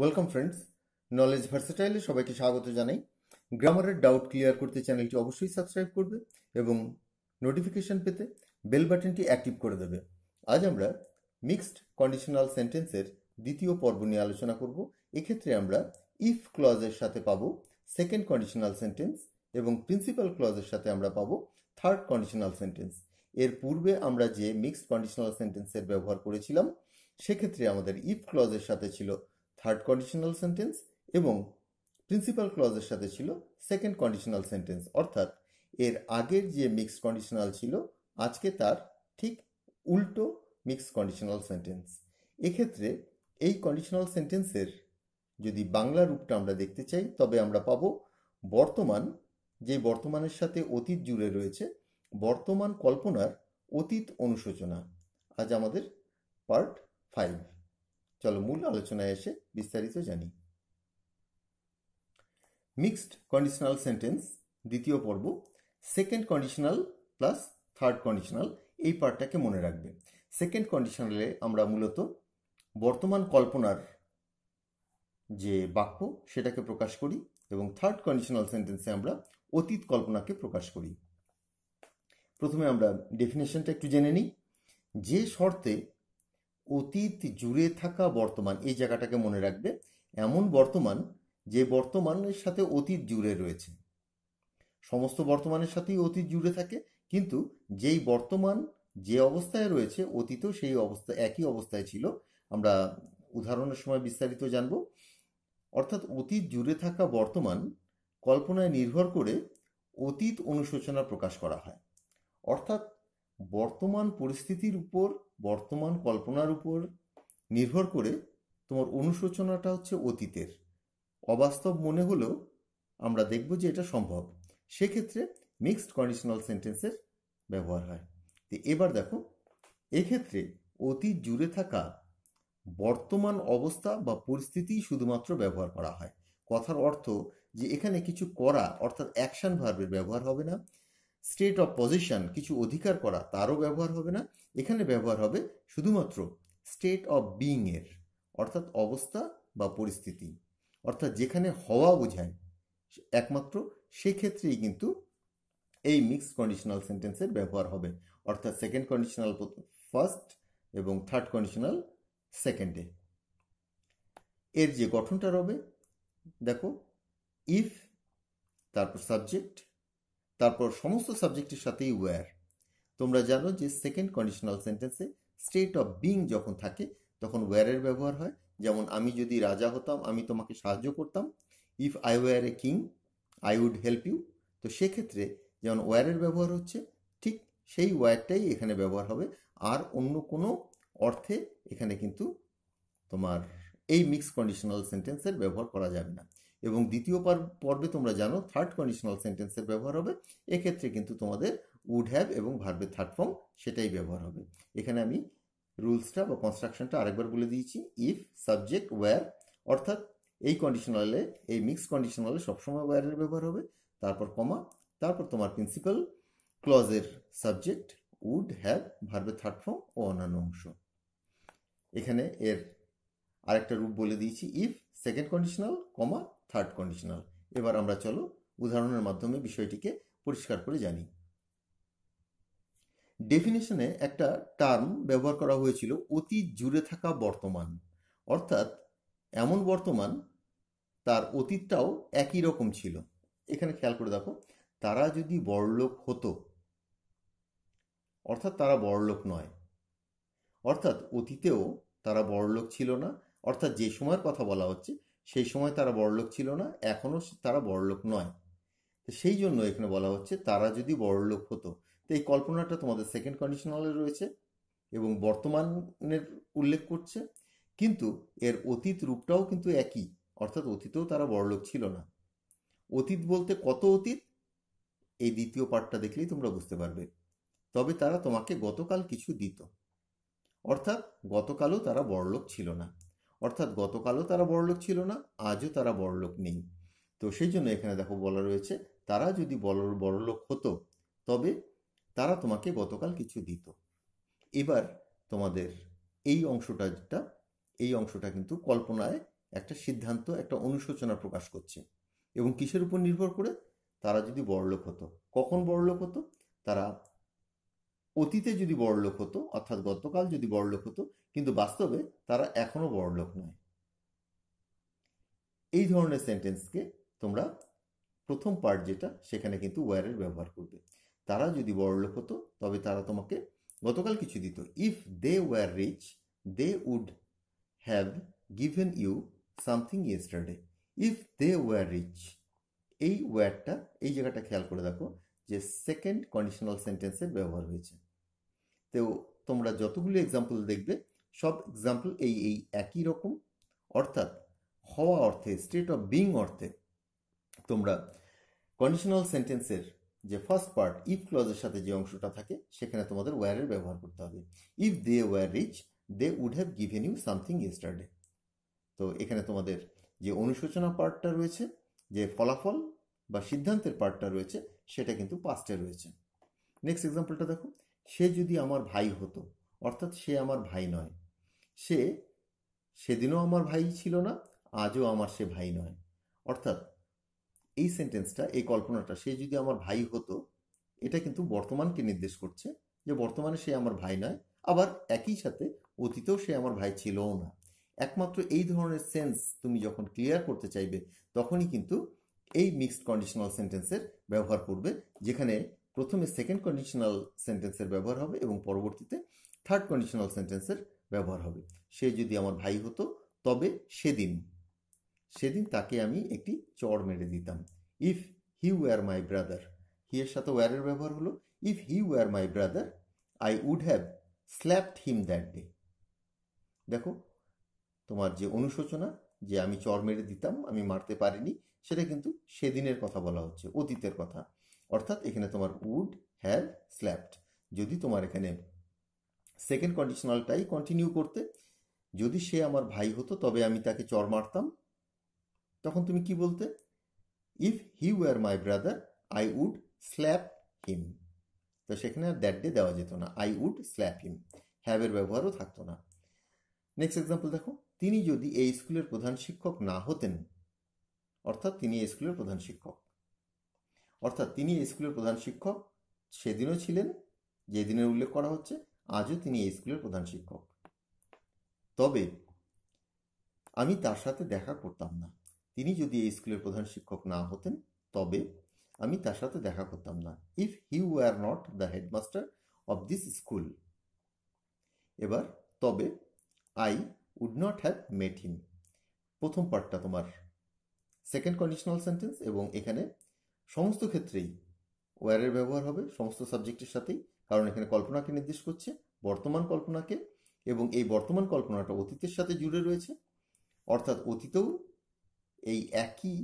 welcome friends knowledge ভার্সেটাইলে সবাইকে স্বাগত জানাই গ্রামারের ডাউট ক্লিয়ার করতে চ্যানেলটি অবশ্যই সাবস্ক্রাইব করবে এবং নোটিফিকেশন পেতে বেল বাটনটি অ্যাক্টিভ করে দেবে আজ আমরা মিক্সড কন্ডিশনাল সেন্টেন্সের দ্বিতীয় পর্ব নিয়ে আলোচনা করব এক্ষেত্রে আমরা ইফ ক্লজের সাথে পাবো সেকেন্ড কন্ডিশনাল সেন্টেন্স এবং প্রিন্সিপাল ক্লজের সাথে আমরা পাবো থার্ড কন্ডিশনাল সেন্টেন্স এর পূর্বে আমরা যে মিক্সড কন্ডিশনাল সেন্টেন্সের ব্যবহার করেছিলাম সেক্ষেত্রে আমাদের ইফ ক্লজের সাথে ছিল থার্ড কন্ডিশনাল সেন্টেন্স এবং প্রিন্সিপাল ক্লজের সাথে ছিল সেকেন্ড কন্ডিশনাল সেন্টেন্স অর্থাৎ এর আগের যে মিক্সড কন্ডিশনাল ছিল আজকে তার ঠিক উল্টো মিক্সড কন্ডিশনাল সেন্টেন্স এক্ষেত্রে এই কন্ডিশনাল সেন্টেন্সের যদি বাংলা রূপটা আমরা দেখতে চাই তবে আমরা পাব বর্তমান যে বর্তমানের সাথে অতীত জুড়ে রয়েছে বর্তমান কল্পনার অতীত অনুশোচনা আজ আমাদের পার্ট ফাইভ চলো মূল আলোচনায় এসে বিস্তারিত জানি মিক্সড কন্ডিশনাল সেন্টেন্স দ্বিতীয় পর্ব second conditional plus third conditional এই পার্টটাকে মনে রাখবে সেকেন্ড কন্ডিশনালে আমরা মূলত বর্তমান কল্পনার যে বাক্য সেটাকে প্রকাশ করি এবং থার্ড কন্ডিশনাল সেন্টেন্সে আমরা অতীত কল্পনাকে প্রকাশ করি প্রথমে আমরা ডেফিনেশনটা একটু জেনে নিই যে শর্তে অতীত জুড়ে থাকা বর্তমান এই জায়গাটাকে মনে রাখবে এমন বর্তমান যে বর্তমানের সাথে অতীত জুড়ে রয়েছে সমস্ত বর্তমানের সাথেই অতীত জুড়ে থাকে কিন্তু যেই বর্তমান যে অবস্থায় রয়েছে অতীতও সেই অবস্থা একই অবস্থায় ছিল আমরা উদাহরণের সময় বিস্তারিত জানব অর্থাৎ অতীত জুড়ে থাকা বর্তমান কল্পনায় নির্ভর করে অতীত অনুশোচনা প্রকাশ করা হয় অর্থাৎ বর্তমান পরিস্থিতির উপর বর্তমান কল্পনার উপর নির্ভর করে তোমার অনুশোচনাটা হচ্ছে অতীতের অবাস্তব মনে হলেও আমরা দেখব যে এটা সম্ভব সেক্ষেত্রে মিক্সড কন্ডিশনাল সেন্টেন্সের ব্যবহার হয় তো এবার দেখো এক্ষেত্রে অতীত জুড়ে থাকা বর্তমান অবস্থা বা পরিস্থিতি শুধুমাত্র ব্যবহার করা হয় কথার অর্থ যে এখানে কিছু করা অর্থাৎ অ্যাকশন ভার্বের ব্যবহার হবে না স্টেট অফ পজিশন কিছু অধিকার করা তারও ব্যবহার হবে না এখানে ব্যবহার হবে শুধুমাত্র স্টেট অফ বিইংয়ের অর্থাৎ অবস্থা বা পরিস্থিতি অর্থাৎ যেখানে হওয়া বোঝায় একমাত্র সেক্ষেত্রেই কিন্তু এই মিক্সড কন্ডিশনাল সেন্টেন্সের ব্যবহার হবে অর্থাৎ সেকেন্ড কন্ডিশনাল ফার্স্ট এবং থার্ড কন্ডিশনাল সেকেন্ডে এর যে গঠনটা রবে দেখো ইফ তারপর সাবজেক্ট তারপর সমস্ত সাবজেক্টের সাথেই ওয়্যার তোমরা জানো যে সেকেন্ড কন্ডিশনাল সেন্টেন্সে স্টেট অফ বিং যখন থাকে তখন ওয়্যারের ব্যবহার হয় যেমন আমি যদি রাজা হতাম আমি তোমাকে সাহায্য করতাম if I were a king I would help you তো সেক্ষেত্রে যেমন ওয়্যারের ব্যবহার হচ্ছে ঠিক সেই ওয়্যারটাই এখানে ব্যবহার হবে আর অন্য কোনো অর্থে এখানে কিন্তু তোমার এই মিক্স কন্ডিশনাল সেন্টেন্সের ব্যবহার করা যাবে না এবং দ্বিতীয় পর্বে তোমরা জানো থার্ড কন্ডিশনাল সেন্টেন্সের ব্যবহার হবে এক্ষেত্রে কিন্তু তোমাদের উড হ্যাভ এবং ভার্বের থার্ড ফর্ম সেটাই ব্যবহার হবে এখানে আমি রুলসটা বা কনস্ট্রাকশনটা আরেকবার বলে দিয়েছি ইফ সাবজেক্ট ওয়্যার অর্থাৎ এই কন্ডিশনালে এই মিক্স কন্ডিশনালে সবসময় ওয়্যারের ব্যবহার হবে তারপর কমা তারপর তোমার প্রিন্সিপাল ক্লজের সাবজেক্ট উড হ্যাভ ভার্বের থার্ড ফর্ম ও অন্যান্য অংশ এখানে এর আরেকটা রূপ বলে দিয়েছি if second conditional comma third conditional এবার আমরা চলো উদাহরণের মাধ্যমে বিষয়টিকে পরিষ্কার করে জানি ডেফিনেশনে একটা টার্ম ব্যবহার করা হয়েছিল অতীত জুড়ে থাকা বর্তমান অর্থাৎ এমন বর্তমান তার অতীতটাও একই রকম ছিল এখানে খেয়াল করে দেখো তারা যদি বড়লোক হতো অর্থাৎ তারা বড়লোক নয় অর্থাৎ অতীতেও তারা বড়লোক ছিল না অর্থাৎ যে সময়ের কথা বলা হচ্ছে সেই সময় তারা বড়লোক ছিল না এখনও তারা বড়লোক নয় তো সেই জন্য এখানে বলা হচ্ছে তারা যদি বড়লোক হতো তো এই কল্পনাটা তোমাদের সেকেন্ড কন্ডিশনালে রয়েছে এবং বর্তমানের উল্লেখ করছে কিন্তু এর অতীত রূপটাও কিন্তু একই অর্থাৎ অতীতেও তারা বড়লোক ছিল না অতীত বলতে কত অতীত এই দ্বিতীয় পার্টটা দেখলেই তোমরা বুঝতে পারবে তবে তারা তোমাকে গতকাল কিছু দিত অর্থাৎ গতকালও তারা বড়লোক ছিল না অর্থাৎ গতকালও তারা বড়লোক ছিল না আজও তারা বড়লোক নেই তো সেই জন্য এখানে দেখো বলা রয়েছে তারা যদি বড় বড়লোক হতো তবে তারা তোমাকে গতকাল কিছু দিত এবার তোমাদের এই অংশটা এই অংশটা কিন্তু কল্পনায় একটা সিদ্ধান্ত একটা অনুশোচনা প্রকাশ করছে এবং কিসের উপর নির্ভর করে তারা যদি বড়লোক হতো কখন বড়লোক হতো তারা অতীতে যদি বড়লোক হতো অর্থাৎ গতকাল যদি বড়লোক হতো কিন্তু বাস্তবে তারা এখনও বড়লোক নয় এই ধরনের সেন্টেন্সকে তোমরা প্রথম পার্ট যেটা সেখানে কিন্তু ওয়ারের ব্যবহার করবে তারা যদি বড়লোক হতো তবে তারা তোমাকে গতকাল কিছু দিত if they were rich they would have given you something yesterday if they were rich এই ওয়ারটা এই জায়গাটা খেয়াল করে দেখো যে সেকেন্ড কন্ডিশনাল সেন্টেন্সের ব্যবহার হয়েছে তো তোমরা যতগুলি এক্সাম্পল দেখবে সব এক্সাম্পল এই এই একই রকম অর্থাৎ হওয়া অর্থে স্টেট অফ বিং অর্থে তোমরা কন্ডিশনাল সেন্টেন্সের যে ফার্স্ট পার্ট ইফ ক্লজের সাথে যে অংশটা থাকে সেখানে তোমাদের ওয়ারের ব্যবহার করতে হবে if they were rich they would have given you something yesterday তো এখানে তোমাদের যে অনুশোচনা পার্টটা রয়েছে যে ফলাফল বা সিদ্ধান্তের পার্টটা রয়েছে সেটা কিন্তু পাস্টে রয়েছে নেক্সট এক্সাম্পলটা দেখো সে যদি আমার ভাই হতো অর্থাৎ সে আমার ভাই নয় সে সেদিনও আমার ভাই ছিল না আজও আমার সে ভাই নয় অর্থাৎ এই সেন্টেন্সটা এই কল্পনাটা সে যদি আমার ভাই হতো এটা কিন্তু বর্তমানকে নির্দেশ করছে যে বর্তমানে সে আমার ভাই নয় আবার একই সাথে অতীতেও সে আমার ভাই ছিলও না একমাত্র এই ধরনের সেন্স তুমি যখন ক্লিয়ার করতে চাইবে তখনই কিন্তু এই মিক্সড কন্ডিশনাল সেন্টেন্সের ব্যবহার করবে যেখানে প্রথমে সেকেন্ড কন্ডিশনাল সেন্টেন্সের ব্যবহার হবে এবং পরবর্তীতে থার্ড কন্ডিশনাল সেন্টেন্সের ব্যবহার হবে সে যদি আমার ভাই হতো তবে সেদিন সেদিন তাকে আমি একটি চড় মেরে দিতাম if he were my brother he এর সাথে ওয়ারের ব্যবহার হলো if he were my brother I would have slapped him that day দেখো তোমার যে অনুশোচনা যে আমি চর মেরে দিতাম আমি মারতে পারিনি সেটা কিন্তু সেদিনের কথা বলা হচ্ছে অতীতের কথা অর্থাৎ এখানে তোমার উড হ্যাভ স্ল্যাপড যদি তোমার এখানে সেকেন্ড কন্ডিশনালটাই কন্টিনিউ করতে যদি সে আমার ভাই হতো তবে আমি তাকে চর মারতাম তখন তুমি কি বলতে if he were my brother I would slap him তো সেখানে আর দ্যাট ডে দেওয়া যেত না আই উড স্ল্যাপ হিম হ্যাভের ব্যবহারও থাকতো না নেক্সট এক্সাম্পল দেখো তিনি যদি এই স্কুলের প্রধান শিক্ষক না হতেন অর্থাৎ তিনি এই স্কুলের প্রধান শিক্ষক অর্থাৎ তিনি এই স্কুলের প্রধান শিক্ষক সেদিনও ছিলেন যেদিনের উল্লেখ করা হচ্ছে আজও তিনি এই স্কুলের প্রধান শিক্ষক তবে আমি তার সাথে দেখা করতাম না তিনি যদি এই স্কুলের প্রধান শিক্ষক না হতেন তবে আমি তার সাথে দেখা করতাম না if he were not the headmaster of this school এবার তবে I would not have met him প্রথম পার্টটা তোমার সেকেন্ড কন্ডিশনাল সেন্টেন্স এবং এখানে সমস্ত ক্ষেত্রেই ওয়ারের ব্যবহার হবে সমস্ত সাবজেক্টের সাথেই কারণ এখানে কল্পনাকে নির্দেশ করছে বর্তমান কল্পনাকে এবং এই বর্তমান কল্পনাটা অতীতের সাথে জুড়ে রয়েছে অর্থাৎ অতীতেও এই একই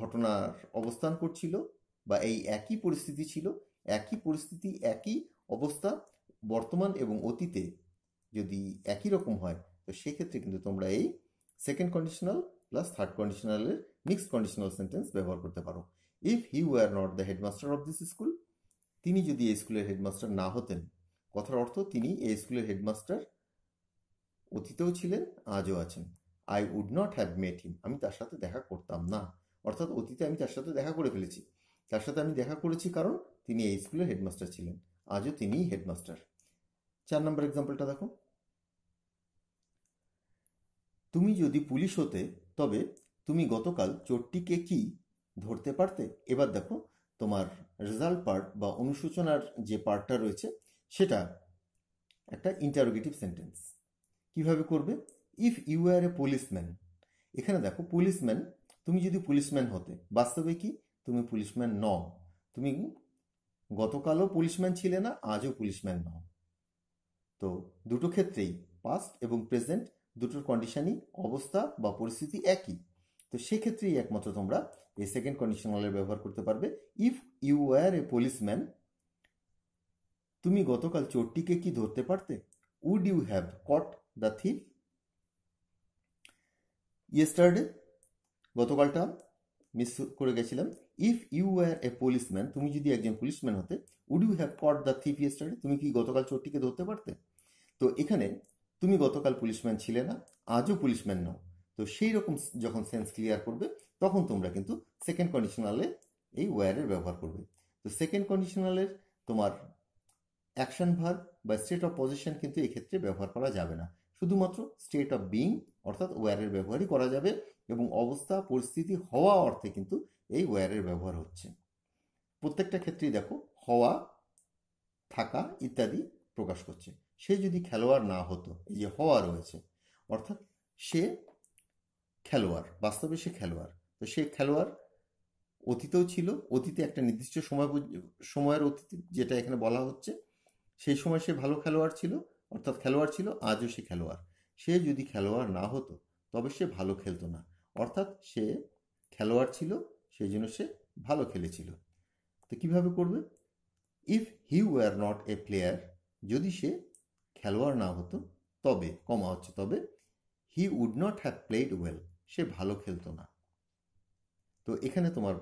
ঘটনার অবস্থান করছিল বা এই একই পরিস্থিতি ছিল একই পরিস্থিতি একই অবস্থা বর্তমান এবং অতীতে যদি একই রকম হয় তো সেক্ষেত্রে কিন্তু তোমরা এই সেকেন্ড কন্ডিশনাল প্লাস থার্ড কন্ডিশনালের মিক্সড কন্ডিশনাল সেন্টেন্স ব্যবহার করতে পারো if he were not the headmaster of this school তিনি যদি এই স্কুলের হেডমাস্টার না হতেন কথার অর্থ তিনি এই স্কুলের হেডমাস্টার অতীতেও ছিলেন আজও আছেন I would not have met him আমি তার সাথে দেখা করতাম না অর্থাৎ অতীতে আমি তার সাথে দেখা করে ফেলেছি তার সাথে আমি দেখা করেছি কারণ তিনি এই স্কুলের হেডমাস্টার ছিলেন আজও তিনিই হেডমাস্টার চার নম্বর এক্সাম্পলটা দেখো তুমি যদি পুলিশ হতে তবে তুমি গতকাল চোরটিকে কি ধরতে পারতে এবার দেখো তোমার রেজাল্ট পার্ট বা অনুসূচনার যে পার্টটা রয়েছে সেটা একটা ইন্টারোগেটিভ সেন্টেন্স কিভাবে করবে if you are a policeman এখানে দেখো পুলিশম্যান তুমি যদি পুলিশম্যান হতে বাস্তবে কি তুমি পুলিশম্যান নও তুমি গতকালও পুলিশম্যান ছিলে না আজও পুলিশম্যান ন তো দুটো ক্ষেত্রেই পাস্ট এবং প্রেজেন্ট দুটোর কন্ডিশনই অবস্থা বা পরিস্থিতি একই তো সেক্ষেত্রেই একমাত্র তোমরা এই সেকেন্ড কন্ডিশনালের ব্যবহার করতে পারবে if you are a policeman তুমি গতকাল চোরটিকে কি ধরতে পারতে would you have caught the thief yesterday গতকালটা মিস করে গেছিলাম if you are a policeman তুমি যদি একজন পুলিশম্যান হতে would you have caught the thief yesterday তুমি কি গতকাল চোরটিকে ধরতে পারতে তো এখানে তুমি গতকাল পুলিশম্যান ছিলে না আজও পুলিশম্যান নও তো সেই রকম যখন সেন্স ক্লিয়ার করবে তখন তোমরা কিন্তু সেকেন্ড কন্ডিশনালে এই ওয়ারের ব্যবহার করবে তো সেকেন্ড কন্ডিশনালের তোমার অ্যাকশন ভার বা স্টেট অফ পজিশন কিন্তু এক্ষেত্রে ব্যবহার করা যাবে না শুধুমাত্র স্টেট অফ বিং অর্থাৎ ওয়ারের ব্যবহারই করা যাবে এবং অবস্থা পরিস্থিতি হওয়া অর্থে কিন্তু এই ওয়ারের ব্যবহার হচ্ছে প্রত্যেকটা ক্ষেত্রেই দেখো হওয়া থাকা ইত্যাদি প্রকাশ করছে সে যদি খেলোয়াড় না হতো এই যে হওয়া রয়েছে অর্থাৎ সে খেলোয়াড় বাস্তবে সে খেলোয়াড় তো সে খেলোয়াড় অতীতেও ছিল অতীতে একটা নির্দিষ্ট সময় সময়ের অতীত যেটা এখানে বলা হচ্ছে সেই সময় সে ভালো খেলোয়াড় ছিল অর্থাৎ খেলোয়াড় ছিল আজও সে খেলোয়াড় সে যদি খেলোয়াড় না হতো তবে সে ভালো খেলতো না অর্থাৎ সে খেলোয়াড় ছিল সেই জন্য সে ভালো খেলেছিল তো কিভাবে করবে if he were not a player যদি সে খেলোয়াড় না হতো তবে কমা হচ্ছে তবে he would not have played well সে ভালো খেলতো না তো এখানে তোমার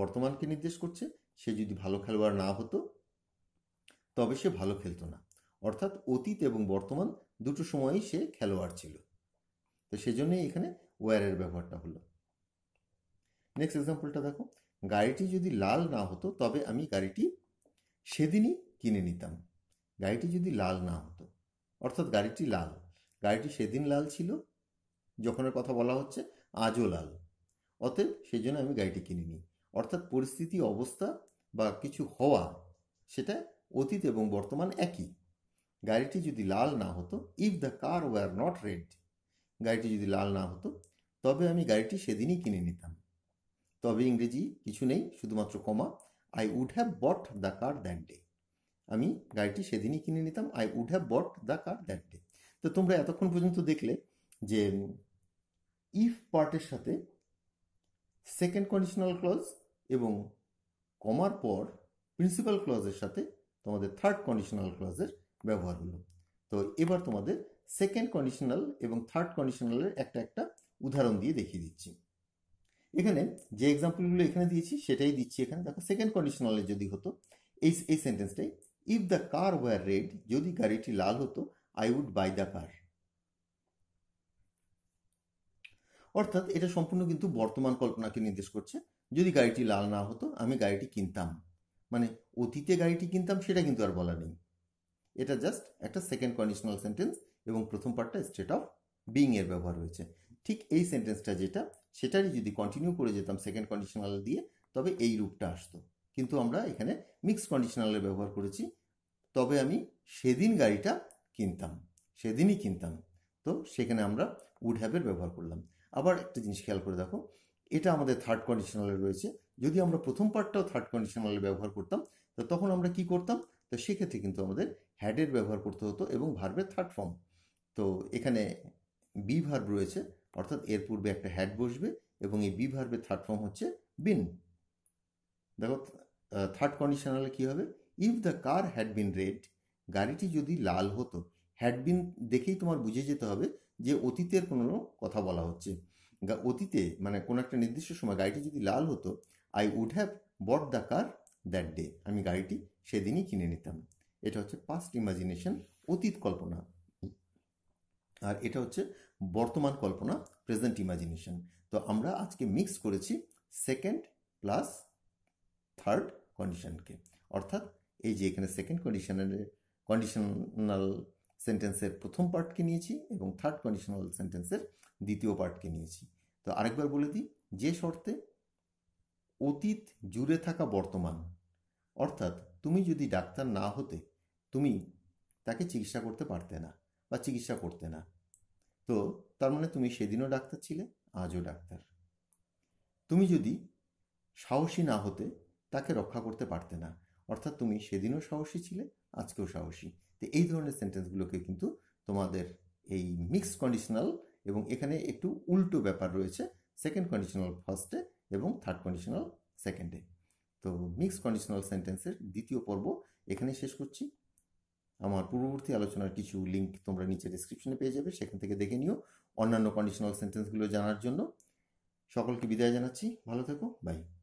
বর্তমানকে নির্দেশ করছে সে যদি ভালো খেলোয়াড় না হতো তবে সে ভালো খেলতো না অর্থাৎ অতীত এবং বর্তমান দুটো সময়ই সে খেলোয়াড় ছিল তো সেজন্যই এখানে ওয়ারের ব্যবহারটা হলো নেক্সট এক্সাম্পলটা দেখো গাড়িটি যদি লাল না হতো তবে আমি গাড়িটি সেদিনই কিনে নিতাম গাড়িটি যদি লাল না হতো অর্থাৎ গাড়িটি লাল গাড়িটি সেদিন লাল ছিল যখনের কথা বলা হচ্ছে আজও লাল অতএব সেই জন্য আমি গাড়িটি কিনিনি অর্থাৎ পরিস্থিতি অবস্থা বা কিছু হওয়া সেটা অতীত এবং বর্তমান একই গাড়িটি যদি লাল না হতো if the car were not red গাড়িটি যদি লাল না হতো তবে আমি গাড়িটি সেদিনই কিনে নিতাম তবে ইংরেজি কিছু নেই শুধুমাত্র comma I would have bought the car that day আমি গাড়িটি সেদিনই কিনে নিতাম I would have bought the car that day তো তোমরা এতক্ষণ পর্যন্ত দেখলে যে ইফ পার্টের সাথে সেকেন্ড কন্ডিশনাল ক্লজ এবং কমার পর প্রিন্সিপাল ক্লজের সাথে তোমাদের থার্ড কন্ডিশনাল ক্লজের ব্যবহার হলো তো এবার তোমাদের সেকেন্ড কন্ডিশনাল এবং থার্ড কন্ডিশনালের একটা একটা উদাহরণ দিয়ে দেখিয়ে দিচ্ছি এখানে যে এক্সাম্পলগুলো এখানে দিয়েছি সেটাই দিচ্ছি এখানে দেখো সেকেন্ড কন্ডিশনালে যদি হতো এই এই সেন্টেন্সটাই if the car were red যদি গাড়িটি লাল হতো I would buy the car অর্থাৎ এটা সম্পূর্ণ কিন্তু বর্তমান কল্পনাকে নির্দেশ করছে যদি গাড়িটি লাল না হতো আমি গাড়িটি কিনতাম মানে অতীতে গাড়িটি কিনতাম সেটা কিন্তু আর বলা নেই এটা জাস্ট একটা সেকেন্ড কন্ডিশনাল সেন্টেন্স এবং প্রথম পার্টটা স্টেট অফ বিং এর ব্যবহার হয়েছে ঠিক এই সেন্টেন্সটা যেটা সেটারই যদি কন্টিনিউ করে যেতাম সেকেন্ড কন্ডিশনাল দিয়ে তবে এই রূপটা আসতো কিন্তু আমরা এখানে মিক্স কন্ডিশনালের ব্যবহার করেছি তবে আমি সেদিন গাড়িটা কিনতাম সেদিনই কিনতাম তো সেখানে আমরা উড হ্যাবের ব্যবহার করলাম আবার একটা জিনিস খেয়াল করে দেখো এটা আমাদের থার্ড কন্ডিশনালে রয়েছে যদি আমরা প্রথম পার্টটাও থার্ড কন্ডিশনালে ব্যবহার করতাম তো তখন আমরা কি করতাম তো সেক্ষেত্রে কিন্তু আমাদের হ্যাডের ব্যবহার করতে হতো এবং ভার্বের থার্ড ফর্ম তো এখানে বি ভার্ব রয়েছে অর্থাৎ এর পূর্বে একটা হ্যাড বসবে এবং এই বি ভার্বের থার্ড ফর্ম হচ্ছে বিন দেখো থার্ড কন্ডিশনালে কি হবে if the car had been red গাড়িটি যদি লাল হতো হ্যাড বিন দেখেই তোমার বুঝে যেতে হবে যে অতীতের কোনো কথা বলা হচ্ছে অতীতে মানে কোনো একটা নির্দিষ্ট সময় গাড়িটি যদি লাল হতো I would have bought the car that day আমি গাড়িটি সেদিনই কিনে নিতাম এটা হচ্ছে পাস্ট ইমাজিনেশন অতীত কল্পনা আর এটা হচ্ছে বর্তমান কল্পনা প্রেজেন্ট ইমাজিনেশন তো আমরা আজকে মিক্স করেছি সেকেন্ড প্লাস থার্ড কন্ডিশনকে অর্থাৎ এই যে এখানে সেকেন্ড কন্ডিশনের কন্ডিশনাল সেন্টেন্সের প্রথম পার্টকে নিয়েছি এবং থার্ড কন্ডিশনাল সেন্টেন্সের দ্বিতীয় পার্টকে নিয়েছি তো আরেকবার বলে দিই যে শর্তে অতীত জুড়ে থাকা বর্তমান অর্থাৎ তুমি যদি ডাক্তার না হতে তুমি তাকে চিকিৎসা করতে পারতে না বা চিকিৎসা করতে না তো তার মানে তুমি সেদিনও ডাক্তার ছিলে আজও ডাক্তার তুমি যদি সাহসী না হতে তাকে রক্ষা করতে পারতে না অর্থাৎ তুমি সেদিনও সাহসী ছিলে আজকেও সাহসী তো এই ধরনের সেন্টেন্সগুলোকে কিন্তু তোমাদের এই মিক্সড কন্ডিশনাল এবং এখানে একটু উল্টো ব্যাপার রয়েছে সেকেন্ড কন্ডিশনাল ফার্স্টে এবং থার্ড কন্ডিশনাল সেকেন্ডে তো মিক্সড কন্ডিশনাল সেন্টেন্সের দ্বিতীয় পর্ব এখানে শেষ করছি আমার পূর্ববর্তী আলোচনার কিছু লিঙ্ক তোমরা নিচে ডিসক্রিপশনে পেয়ে যাবে সেখান থেকে দেখে নিও অন্যান্য কন্ডিশনাল সেন্টেন্সগুলো জানার জন্য সকলকে বিদায় জানাচ্ছি ভালো থেকো বাই